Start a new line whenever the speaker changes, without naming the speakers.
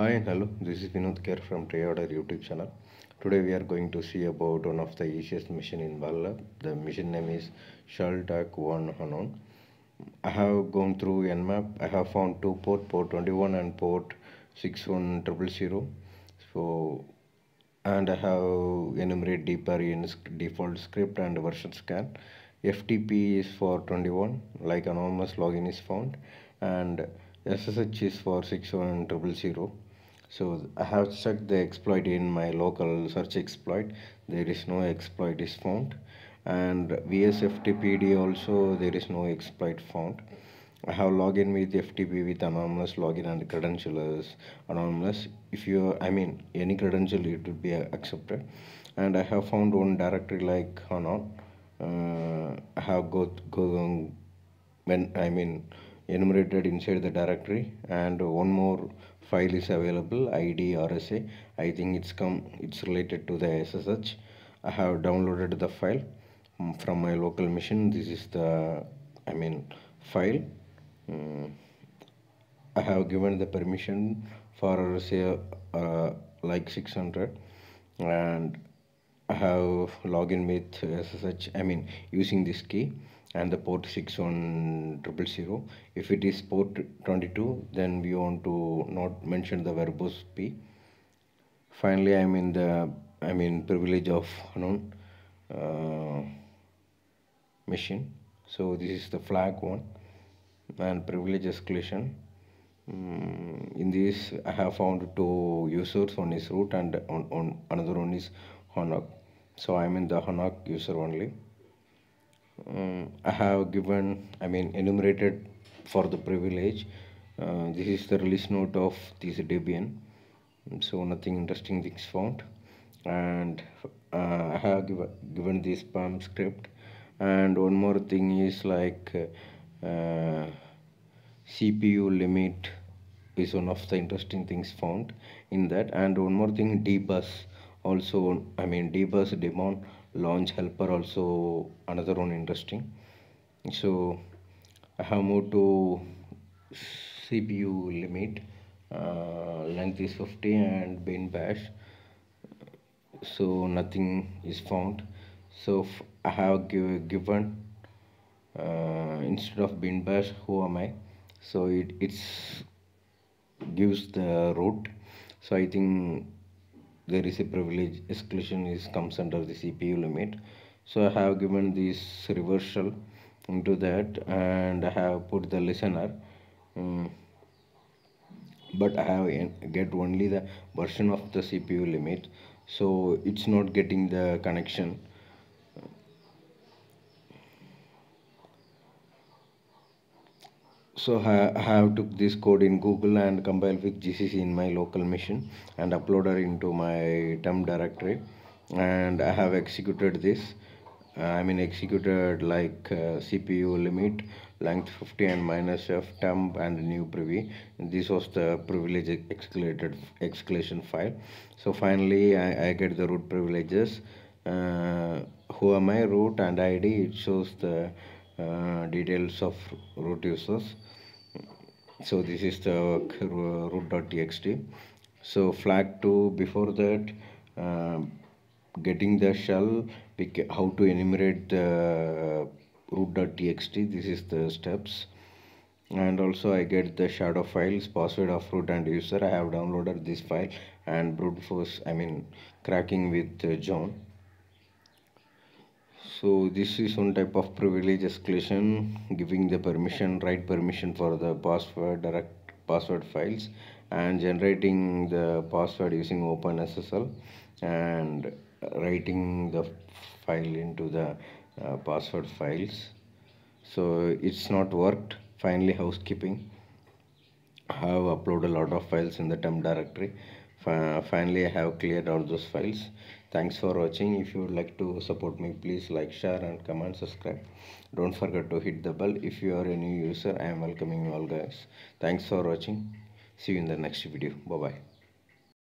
Hi and hello, this is Vinod Kher from Toyota YouTube channel. Today we are going to see about one of the easiest machine in Balab. The machine name is Shaltak 1 Hanon. I have gone through Nmap. I have found two port, port 21 and port 61000. So, and I have enumerate deeper in default script and version scan. FTP is for 21, like anonymous login is found, and SSH is for 61000 so I have checked the exploit in my local search exploit there is no exploit is found and VSFTPD also there is no exploit found I have login with FTP with anonymous login and credentials anonymous if you I mean any credential it would be accepted and I have found one directory like Hanon uh, I have got go when I mean enumerated inside the directory and one more file is available id rsa i think it's come it's related to the ssh i have downloaded the file mm, from my local machine this is the i mean file um, i have given the permission for say uh, like 600 and I have login with SSH I mean using this key and the port 61000 if it is port 22 then we want to not mention the verbose p finally i'm in the i'm in privilege of unknown uh, machine so this is the flag one and privilege escalation mm, in this i have found two users one is root and on, on another one is honok so i'm in the honok user only um, I have given I mean enumerated for the privilege uh, this is the release note of this Debian so nothing interesting things found and uh, I have give, given this PAM script and one more thing is like uh, uh CPU limit is one of the interesting things found in that and one more thing dbus also I mean dbus daemon launch helper also another one interesting so I have moved to CPU limit uh, length is 50 and bin bash so nothing is found so I have give, given uh, instead of bin bash who am I so it it's gives the root so I think there is a privilege exclusion is comes under the CPU limit so I have given this reversal into that and I have put the listener um, but I have get only the version of the CPU limit so it's not getting the connection so I have took this code in Google and compiled with GCC in my local machine and uploaded into my temp directory and I have executed this uh, I mean executed like uh, CPU limit length 50 and minus f temp and new privy this was the privilege escalated escalation file so finally I, I get the root privileges uh, who am I root and ID it shows the uh, details of root users so this is the root.txt so flag 2 before that uh, getting the shell how to enumerate the root.txt this is the steps and also I get the shadow files password of root and user I have downloaded this file and brute force I mean cracking with uh, John so this is one type of privilege escalation giving the permission write permission for the password direct password files and generating the password using OpenSSL and writing the file into the uh, password files so it's not worked finally housekeeping I have uploaded a lot of files in the temp directory finally I have cleared all those files thanks for watching if you would like to support me please like share and comment subscribe don't forget to hit the bell if you are a new user I am welcoming you all guys thanks for watching see you in the next video bye bye